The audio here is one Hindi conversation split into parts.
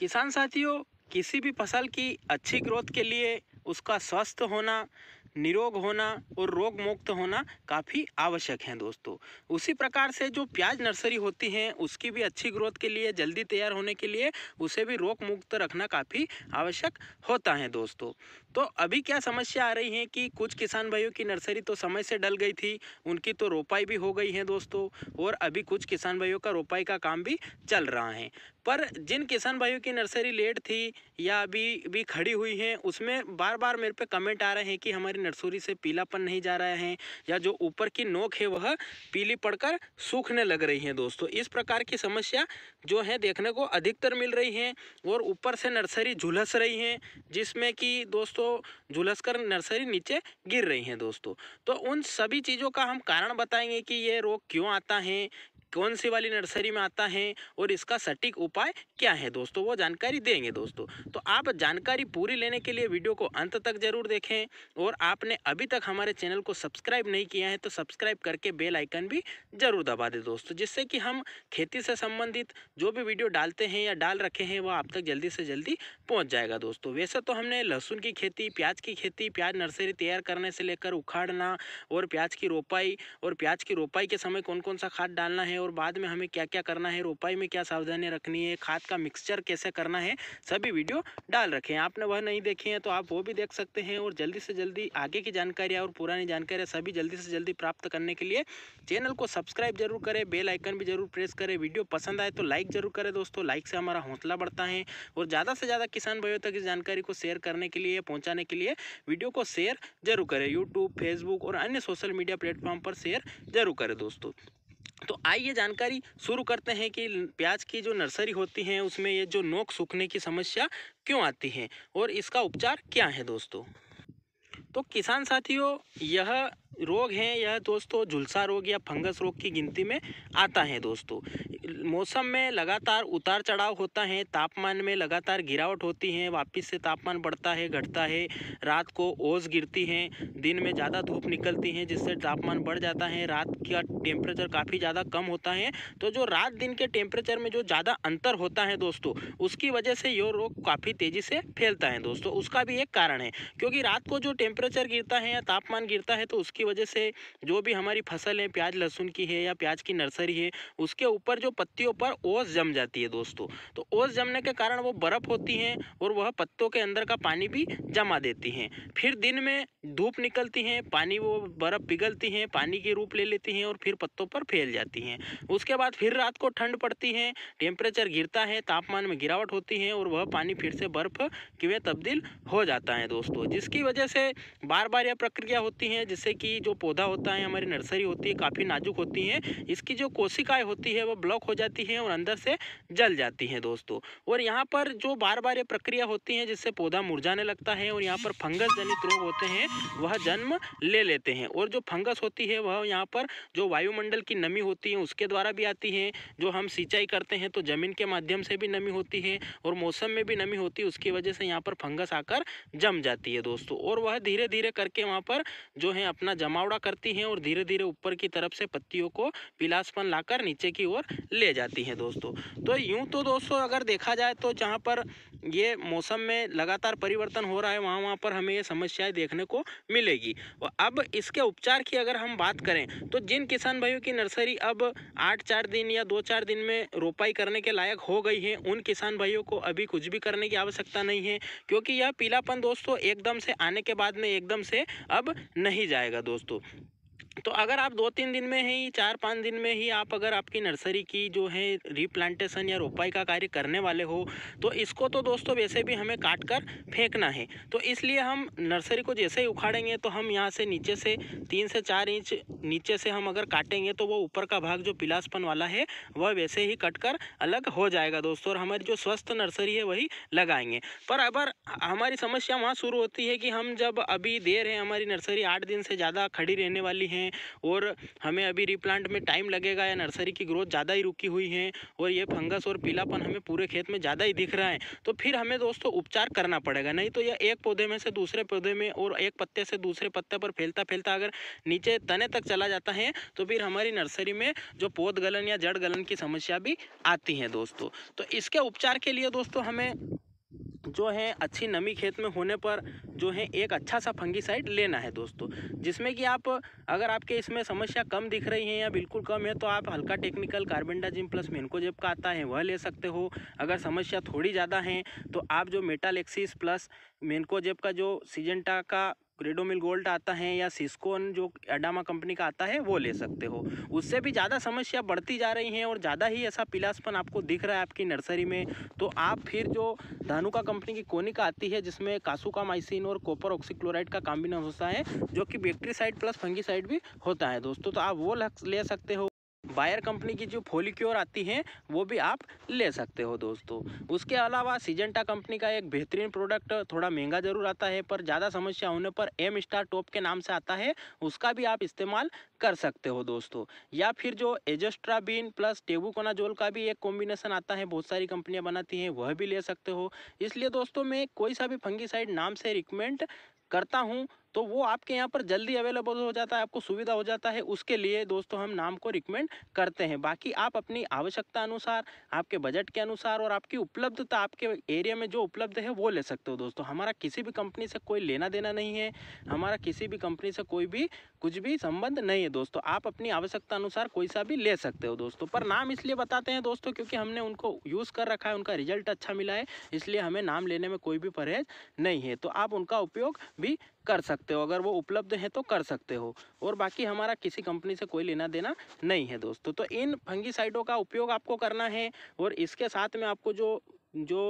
किसान साथियों किसी भी फसल की अच्छी ग्रोथ के लिए उसका स्वस्थ होना निरोग होना और रोग मुक्त होना काफ़ी आवश्यक है दोस्तों उसी प्रकार से जो प्याज नर्सरी होती हैं उसकी भी अच्छी ग्रोथ के लिए जल्दी तैयार होने के लिए उसे भी रोग मुक्त रखना काफ़ी आवश्यक होता है दोस्तों तो अभी क्या समस्या आ रही है कि कुछ किसान भाइयों की नर्सरी तो समय से डल गई थी उनकी तो रोपाई भी हो गई है दोस्तों और अभी कुछ किसान भाइयों का रोपाई का काम भी चल रहा है पर जिन किसान भाइयों की नर्सरी लेट थी या अभी भी खड़ी हुई हैं उसमें बार बार मेरे पे कमेंट आ रहे हैं कि हमारी नर्सरी से पीलापन नहीं जा रहा है या जो ऊपर की नोक है वह पीली पड़कर सूखने लग रही है दोस्तों इस प्रकार की समस्या जो है देखने को अधिकतर मिल रही है और ऊपर से नर्सरी झुलस रही है जिसमें कि दोस्तों झुलस कर नर्सरी नीचे गिर रही है दोस्तों तो उन सभी चीज़ों का हम कारण बताएंगे कि ये रोग क्यों आता है कौन सी वाली नर्सरी में आता है और इसका सटीक उपाय क्या है दोस्तों वो जानकारी देंगे दोस्तों तो आप जानकारी पूरी लेने के लिए वीडियो को अंत तक जरूर देखें और आपने अभी तक हमारे चैनल को सब्सक्राइब नहीं किया है तो सब्सक्राइब करके बेल आइकन भी ज़रूर दबा दें दोस्तों जिससे कि हम खेती से संबंधित जो भी वीडियो डालते हैं या डाल रखे हैं वह आप तक जल्दी से जल्दी पहुँच जाएगा दोस्तों वैसे तो हमने लहसुन की खेती प्याज की खेती प्याज नर्सरी तैयार करने से लेकर उखाड़ना और प्याज की रोपाई और प्याज की रोपाई के समय कौन कौन सा खाद डालना है और बाद में हमें क्या क्या करना है रोपाई में क्या सावधानी रखनी है खाद का मिक्सचर कैसे करना है सभी वीडियो डाल रखे हैं आपने वह नहीं देखे हैं तो आप वो भी देख सकते हैं और जल्दी से जल्दी आगे की जानकारी और पुरानी जानकारी सभी जल्दी से जल्दी प्राप्त करने के लिए चैनल को सब्सक्राइब जरूर करें बेल आइकन भी जरूर प्रेस करें वीडियो पसंद आए तो लाइक जरूर करें दोस्तों लाइक से हमारा हौसला बढ़ता है और ज़्यादा से ज़्यादा किसान भाइयों तक इस जानकारी को शेयर करने के लिए पहुँचाने के लिए वीडियो को शेयर जरूर करें यूट्यूब फेसबुक और अन्य सोशल मीडिया प्लेटफॉर्म पर शेयर जरूर करें दोस्तों तो आइए जानकारी शुरू करते हैं कि प्याज की जो नर्सरी होती है उसमें ये जो नोक सूखने की समस्या क्यों आती है और इसका उपचार क्या है दोस्तों तो किसान साथियों यह रोग हैं यह दोस्तों झुलसा रोग या फंगस रोग की गिनती में आता है दोस्तों मौसम में लगातार उतार चढ़ाव होता है तापमान में लगातार गिरावट होती है वापस से तापमान बढ़ता है घटता है रात को ओस गिरती है दिन में ज़्यादा धूप निकलती है जिससे तापमान बढ़ जाता है रात का टेम्परेचर काफ़ी ज़्यादा कम होता है तो जो रात दिन के टेम्परेचर में जो ज़्यादा अंतर होता है दोस्तों उसकी वजह से यह रोग काफ़ी तेज़ी से फैलता है दोस्तों उसका भी एक कारण है क्योंकि रात को जो टेम्परेचर गिरता है या तापमान गिरता है तो उसकी जिसकी वजह से जो भी हमारी फसल है प्याज लहसुन की है या प्याज की नर्सरी है उसके ऊपर जो पत्तियों पर ओस जम जाती है दोस्तों तो ओस जमने के कारण वो बर्फ़ होती है और वह पत्तों के अंदर का पानी भी जमा देती हैं फिर दिन में धूप निकलती हैं पानी वो बर्फ़ पिघलती हैं पानी की रूप ले लेती हैं और फिर पत्तों पर फैल जाती हैं उसके बाद फिर रात को ठंड पड़ती है टेम्परेचर गिरता है तापमान में गिरावट होती है और वह पानी फिर से बर्फ़ की तब्दील हो जाता है दोस्तों जिसकी वजह से बार बार यह प्रक्रिया होती है जिससे कि की जो पौधा होता है हमारी नर्सरी होती है काफ़ी नाजुक होती है इसकी जो कोशिकाएँ होती है वो ब्लॉक हो जाती हैं और अंदर से जल जाती हैं दोस्तों और यहाँ पर जो बार बार ये प्रक्रिया होती है जिससे पौधा मुरझाने लगता है और यहाँ पर फंगस जनित रोग होते हैं वह जन्म ले लेते हैं और जो फंगस होती है वह यहाँ पर जो वायुमंडल की नमी होती है उसके द्वारा भी आती है जो हम सिंचाई करते हैं तो ज़मीन के माध्यम से भी नमी होती है और मौसम में भी नमी होती है उसकी वजह से यहाँ पर फंगस आकर जम जाती है दोस्तों और वह धीरे धीरे करके वहाँ पर जो है अपना जमावड़ा करती हैं और धीरे धीरे ऊपर की तरफ से पत्तियों को पिलासपन लाकर नीचे की ओर ले जाती हैं दोस्तों तो यूँ तो दोस्तों अगर देखा जाए तो जहाँ पर ये मौसम में लगातार परिवर्तन हो रहा है वहाँ वहाँ पर हमें ये समस्याएं देखने को मिलेगी अब इसके उपचार की अगर हम बात करें तो जिन किसान भाइयों की नर्सरी अब आठ चार दिन या दो चार दिन में रोपाई करने के लायक हो गई है उन किसान भाइयों को अभी कुछ भी करने की आवश्यकता नहीं है क्योंकि यह पीलापन दोस्तों एकदम से आने के बाद में एकदम से अब नहीं जाएगा दोस्तों तो अगर आप दो तीन दिन में ही चार पाँच दिन में ही आप अगर आपकी नर्सरी की जो है रिप्लांटेशन या रोपाई का कार्य करने वाले हो तो इसको तो दोस्तों वैसे भी हमें काट कर फेंकना है तो इसलिए हम नर्सरी को जैसे ही उखाड़ेंगे तो हम यहाँ से नीचे से तीन से चार इंच नीचे से हम अगर काटेंगे तो वो ऊपर का भाग जो पिलासपन वाला है वह वैसे ही कट कर अलग हो जाएगा दोस्तों और हमारी जो स्वस्थ नर्सरी है वही लगाएंगे पर अगर हमारी समस्या वहाँ शुरू होती है कि हम जब अभी देर है हमारी नर्सरी आठ दिन से ज़्यादा खड़ी रहने वाली हैं और हमें अभी रीप्लांट में टाइम लगेगा या नर्सरी की ग्रोथ ज़्यादा ही रुकी हुई है और ये फंगस और पीलापन हमें पूरे खेत में ज़्यादा ही दिख रहा है तो फिर हमें दोस्तों उपचार करना पड़ेगा नहीं तो यह एक पौधे में से दूसरे पौधे में और एक पत्ते से दूसरे पत्ते पर फैलता फैलता अगर नीचे तने तक चला जाता है तो फिर हमारी नर्सरी में जो पौध गलन या जड़ गलन की समस्या भी आती है दोस्तों तो इसके उपचार के लिए दोस्तों हमें जो है अच्छी नमी खेत में होने पर जो है एक अच्छा सा फंगीसाइड लेना है दोस्तों जिसमें कि आप अगर आपके इसमें समस्या कम दिख रही है या बिल्कुल कम है तो आप हल्का टेक्निकल कार्बेंडाजिम प्लस मेनकोजेब का आता है वह ले सकते हो अगर समस्या थोड़ी ज़्यादा है तो आप जो मेटालेक्सिस प्लस मेनकोजेब का जो सीजेंटा का क्रेडोमिल गोल्ड आता है या सिस्कोन जो एडामा कंपनी का आता है वो ले सकते हो उससे भी ज़्यादा समस्या बढ़ती जा रही हैं और ज़्यादा ही ऐसा पिलासपन आपको दिख रहा है आपकी नर्सरी में तो आप फिर जो धानुका कंपनी की कोनिका आती है जिसमें कासुकामाइसिन और कॉपर ऑक्सीक्लोराइड का कॉम्बिनेशन होता है जो कि बैक्टीरिसाइड प्लस फंगीसाइड भी होता है दोस्तों तो आप वो ले सकते हो बायर कंपनी की जो फोलिक्योर आती है वो भी आप ले सकते हो दोस्तों उसके अलावा सीजेंटा कंपनी का एक बेहतरीन प्रोडक्ट थोड़ा महंगा ज़रूर आता है पर ज़्यादा समस्या होने पर एम स्टार टॉप के नाम से आता है उसका भी आप इस्तेमाल कर सकते हो दोस्तों या फिर जो एजस्ट्राबीन प्लस टेबुकोनाजोल का भी एक कॉम्बिनेशन आता है बहुत सारी कंपनियां बनाती हैं वह भी ले सकते हो इसलिए दोस्तों मैं कोई सा भी फंगीसाइड नाम से रिकमेंड करता हूँ तो वो आपके यहाँ पर जल्दी अवेलेबल हो जाता है आपको सुविधा हो जाता है उसके लिए दोस्तों हम नाम को रिकमेंड करते हैं बाकी आप अपनी आवश्यकता अनुसार आपके बजट के अनुसार और आपकी उपलब्धता आपके एरिया में जो उपलब्ध है वो ले सकते हो दोस्तों हमारा किसी भी कंपनी से कोई लेना देना नहीं है हमारा किसी भी कंपनी से कोई भी कुछ भी संबंध नहीं है दोस्तों आप अपनी आवश्यकता अनुसार कोई सा भी ले सकते हो दोस्तों पर नाम इसलिए बताते हैं दोस्तों क्योंकि हमने उनको यूज़ कर रखा है उनका रिजल्ट अच्छा मिला है इसलिए हमें नाम लेने में कोई भी परहेज नहीं है तो आप उनका उपयोग भी कर सकते हो अगर वो उपलब्ध है तो कर सकते हो और बाकी हमारा किसी कंपनी से कोई लेना देना नहीं है दोस्तों तो इन फंगी का उपयोग आपको करना है और इसके साथ में आपको जो जो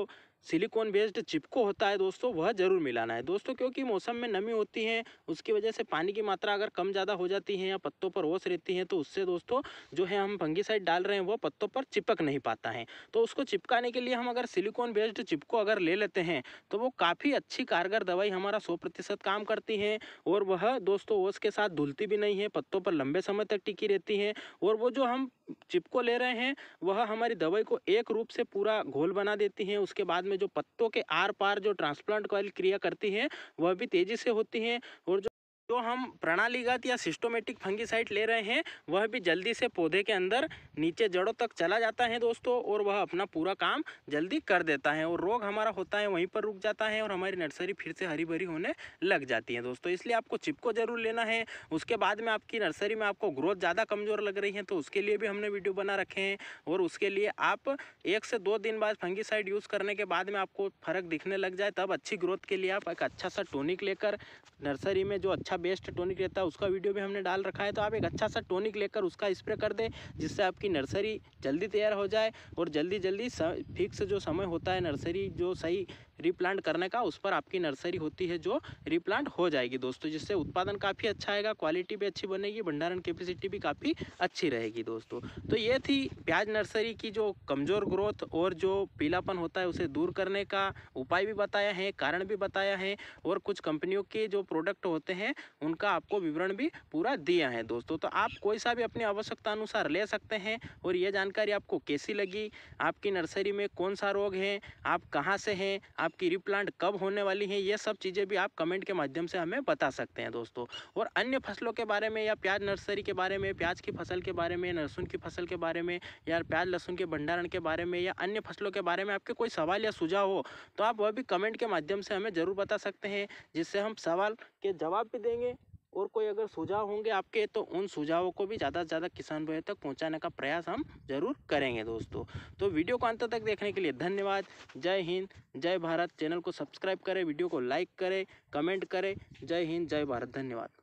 सिलिकॉन बेस्ड चिपको होता है दोस्तों वह ज़रूर मिलाना है दोस्तों क्योंकि मौसम में नमी होती है उसकी वजह से पानी की मात्रा अगर कम ज़्यादा हो जाती है या पत्तों पर ओस रहती है तो उससे दोस्तों जो है हम फंगीसाइड डाल रहे हैं वो पत्तों पर चिपक नहीं पाता है तो उसको चिपकाने के लिए हम अगर सिलिकॉन बेस्ड चिपको अगर ले लेते हैं तो वो काफ़ी अच्छी कारगर दवाई हमारा सौ प्रतिशत काम करती है और वह दोस्तों ओस के साथ धुलती भी नहीं है पत्तों पर लंबे समय तक टिकी रहती है और वो जो हम चिपको ले रहे हैं वह हमारी दवाई को एक रूप से पूरा घोल बना देती हैं उसके बाद में जो पत्तों के आर पार जो ट्रांसप्लांट कॉइल क्रिया करती हैं वह भी तेज़ी से होती हैं और जो जो तो हम प्रणालीगत या सिस्टोमेटिक फंगीसाइड ले रहे हैं वह भी जल्दी से पौधे के अंदर नीचे जड़ों तक चला जाता है दोस्तों और वह अपना पूरा काम जल्दी कर देता है और रोग हमारा होता है वहीं पर रुक जाता है और हमारी नर्सरी फिर से हरी भरी होने लग जाती है दोस्तों इसलिए आपको चिपको ज़रूर लेना है उसके बाद में आपकी नर्सरी में आपको ग्रोथ ज़्यादा कमज़ोर लग रही है तो उसके लिए भी हमने वीडियो बना रखे हैं और उसके लिए आप एक से दो दिन बाद फंगीसाइड यूज़ करने के बाद में आपको फ़र्क दिखने लग जाए तब अच्छी ग्रोथ के लिए आप एक अच्छा सा टोनिक लेकर नर्सरी में जो अच्छा बेस्ट टॉनिक रहता है उसका वीडियो भी हमने डाल रखा है तो आप एक अच्छा सा टॉनिक लेकर उसका स्प्रे कर दें जिससे आपकी नर्सरी जल्दी तैयार हो जाए और जल्दी जल्दी फिक्स जो समय होता है नर्सरी जो सही रिप्लांट करने का उस पर आपकी नर्सरी होती है जो रिप्लांट हो जाएगी दोस्तों जिससे उत्पादन काफ़ी अच्छा आएगा क्वालिटी भी अच्छी बनेगी भंडारण कैपेसिटी भी काफ़ी अच्छी रहेगी दोस्तों तो ये थी प्याज नर्सरी की जो कमज़ोर ग्रोथ और जो पीलापन होता है उसे दूर करने का उपाय भी बताया है कारण भी बताया है और कुछ कंपनियों के जो प्रोडक्ट होते हैं उनका आपको विवरण भी पूरा दिया है दोस्तों तो आप कोई सा भी अपनी आवश्यकता अनुसार ले सकते हैं और ये जानकारी आपको कैसी लगी आपकी नर्सरी में कौन सा रोग है आप कहाँ से हैं आपकी रिप्लांट कब होने वाली है ये सब चीज़ें भी आप कमेंट के माध्यम से हमें बता सकते हैं दोस्तों और अन्य फसलों के बारे में या प्याज नर्सरी के बारे में प्याज की फसल के बारे में लहसुन की फसल के बारे में या प्याज लहसुन के भंडारण के बारे में या अन्य फसलों के बारे में आपके कोई सवाल या सुझाव हो तो आप वह भी कमेंट के माध्यम से हमें ज़रूर बता सकते हैं जिससे हम सवाल के जवाब भी देंगे करेंगे और कोई अगर सुझाव होंगे आपके तो उन सुझावों को भी ज़्यादा से ज़्यादा किसान भाइयों तक पहुंचाने का प्रयास हम जरूर करेंगे दोस्तों तो वीडियो को अंत तक देखने के लिए धन्यवाद जय हिंद जय भारत चैनल को सब्सक्राइब करें वीडियो को लाइक करें कमेंट करें जय हिंद जय भारत धन्यवाद